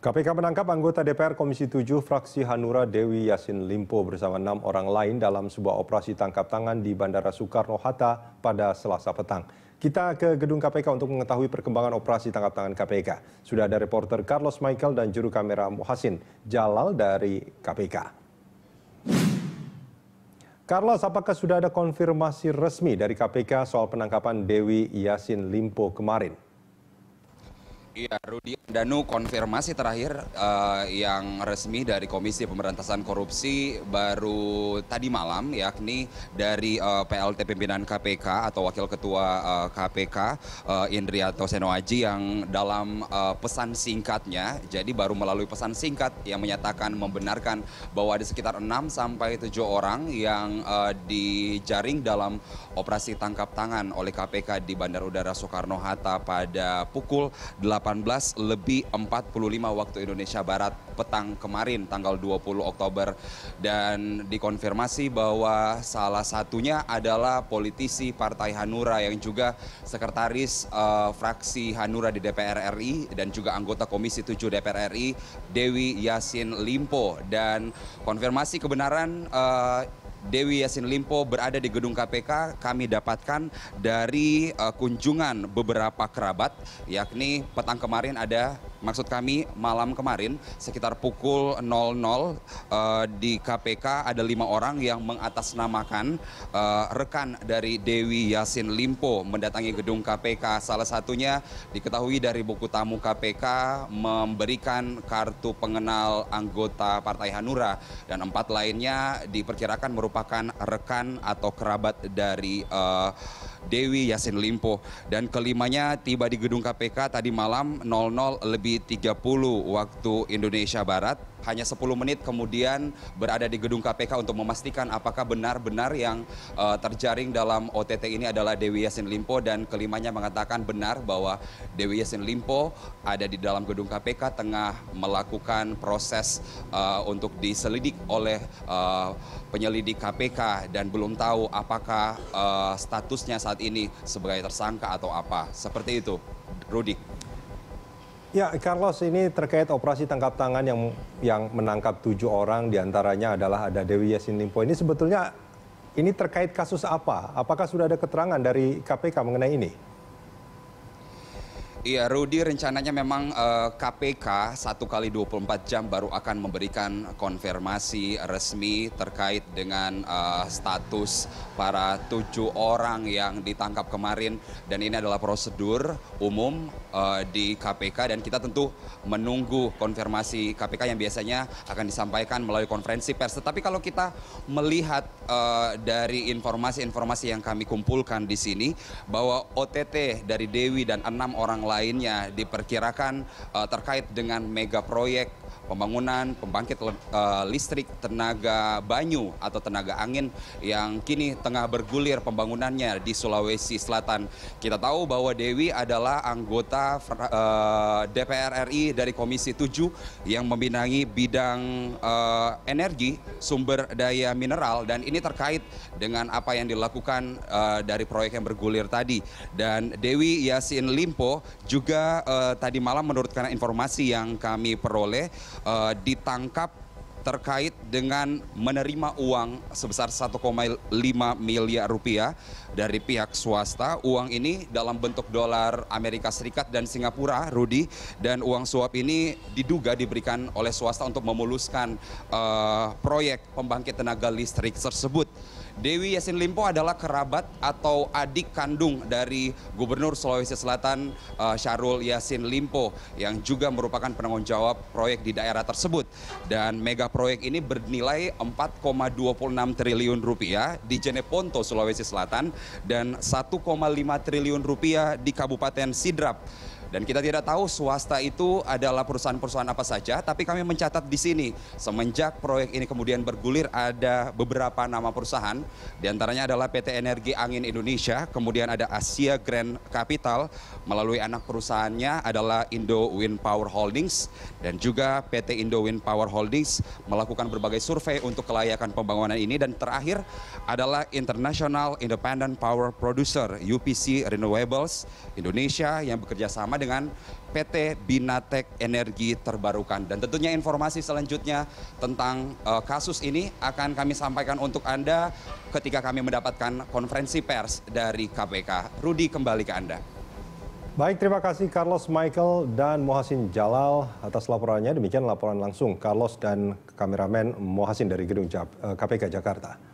KPK menangkap anggota DPR Komisi 7 fraksi Hanura Dewi Yasin Limpo bersama enam orang lain dalam sebuah operasi tangkap tangan di Bandara Soekarno-Hatta pada selasa petang. Kita ke gedung KPK untuk mengetahui perkembangan operasi tangkap tangan KPK. Sudah ada reporter Carlos Michael dan juru kamera Muhasin Jalal dari KPK. Carlos, apakah sudah ada konfirmasi resmi dari KPK soal penangkapan Dewi Yasin Limpo kemarin? Iya, Rudi Danu konfirmasi terakhir uh, yang resmi dari Komisi Pemberantasan Korupsi baru tadi malam, yakni dari uh, eh, PLT pimpinan KPK atau Wakil Ketua uh, eh, KPK uh, Indriato Senoaji yang dalam uh, pesan singkatnya, jadi baru melalui pesan singkat yang menyatakan membenarkan bahwa ada sekitar 6 sampai 7 orang yang uh, dijaring dalam operasi tangkap tangan oleh KPK di Bandar Udara Soekarno-Hatta pada pukul 8 18 lebih 45 waktu Indonesia Barat petang kemarin tanggal 20 Oktober dan dikonfirmasi bahwa salah satunya adalah politisi Partai Hanura yang juga sekretaris uh, fraksi Hanura di DPR RI dan juga anggota Komisi 7 DPR RI Dewi Yasin Limpo dan konfirmasi kebenaran uh, Dewi Yasin Limpo berada di gedung KPK kami dapatkan dari uh, kunjungan beberapa kerabat yakni petang kemarin ada maksud kami malam kemarin sekitar pukul 00 uh, eh, di KPK ada lima orang yang mengatasnamakan uh, rekan dari Dewi Yasin Limpo mendatangi gedung KPK. Salah satunya diketahui dari buku tamu KPK memberikan kartu pengenal anggota Partai Hanura dan empat lainnya diperkirakan merupakan rekan atau kerabat dari uh, Dewi Yasin Limpo dan kelimanya tiba di gedung KPK tadi malam 00 lebih lebih 30 waktu Indonesia Barat. Hanya 10 menit kemudian berada di gedung KPK untuk memastikan apakah benar-benar yang uh, terjaring dalam OTT ini adalah Dewi Yasin Limpo dan kelimanya mengatakan benar bahwa Dewi Yasin Limpo ada di dalam gedung KPK tengah melakukan proses uh, untuk diselidik oleh uh, penyelidik KPK dan belum tahu apakah uh, statusnya saat ini sebagai tersangka atau apa. Seperti itu, Rudik. Ya, Carlos ini terkait operasi tangkap tangan yang yang menangkap tujuh orang diantaranya adalah ada Dewi Yasin Limpo. Ini sebetulnya ini terkait kasus apa? Apakah sudah ada keterangan dari KPK mengenai ini? Iya, Rudi rencananya memang eh, KPK 1 kali 24 jam baru akan memberikan konfirmasi resmi terkait dengan eh, status para tujuh orang yang ditangkap kemarin dan ini adalah prosedur umum eh, di KPK dan kita tentu menunggu konfirmasi KPK yang biasanya akan disampaikan melalui konferensi pers. Tetapi kalau kita melihat eh, dari informasi-informasi yang kami kumpulkan di sini bahwa OTT dari Dewi dan enam orang lainnya diperkirakan uh, terkait dengan mega proyek pembangunan pembangkit uh, listrik tenaga banyu atau tenaga angin yang kini tengah bergulir pembangunannya di Sulawesi Selatan. Kita tahu bahwa Dewi adalah anggota uh, DPR RI dari Komisi 7 yang membinangi bidang uh, energi, sumber daya mineral dan ini terkait dengan apa yang dilakukan uh, dari proyek yang bergulir tadi dan Dewi Yasin Limpo juga uh, tadi malam menurut karena informasi yang kami peroleh uh, ditangkap terkait dengan menerima uang sebesar 1,5 miliar rupiah dari pihak swasta. Uang ini dalam bentuk dolar Amerika Serikat dan Singapura, Rudi, dan uang suap ini diduga diberikan oleh swasta untuk memuluskan uh, proyek pembangkit tenaga listrik tersebut. Dewi Yasin Limpo adalah kerabat atau adik kandung dari Gubernur Sulawesi Selatan uh, eh, Syarul Yasin Limpo yang juga merupakan penanggung jawab proyek di daerah tersebut. Dan mega proyek ini bernilai 4,26 triliun rupiah di Jeneponto, Sulawesi Selatan dan 1,5 triliun rupiah di Kabupaten Sidrap. Dan kita tidak tahu swasta itu adalah perusahaan-perusahaan apa saja, tapi kami mencatat di sini semenjak proyek ini kemudian bergulir ada beberapa nama perusahaan, diantaranya adalah PT Energi Angin Indonesia, kemudian ada Asia Grand Capital, melalui anak perusahaannya adalah Indo Wind Power Holdings, dan juga PT Indo Wind Power Holdings melakukan berbagai survei untuk kelayakan pembangunan ini, dan terakhir adalah International Independent Power Producer UPC Renewables Indonesia yang bekerja sama dengan PT Binatek Energi Terbarukan. Dan tentunya informasi selanjutnya tentang uh, kasus ini akan kami sampaikan untuk Anda ketika kami mendapatkan konferensi pers dari KPK. Rudi kembali ke Anda. Baik, terima kasih Carlos Michael dan Mohasin Jalal atas laporannya. Demikian laporan langsung Carlos dan kameramen Mohasin dari Gedung KPK eh, Jakarta.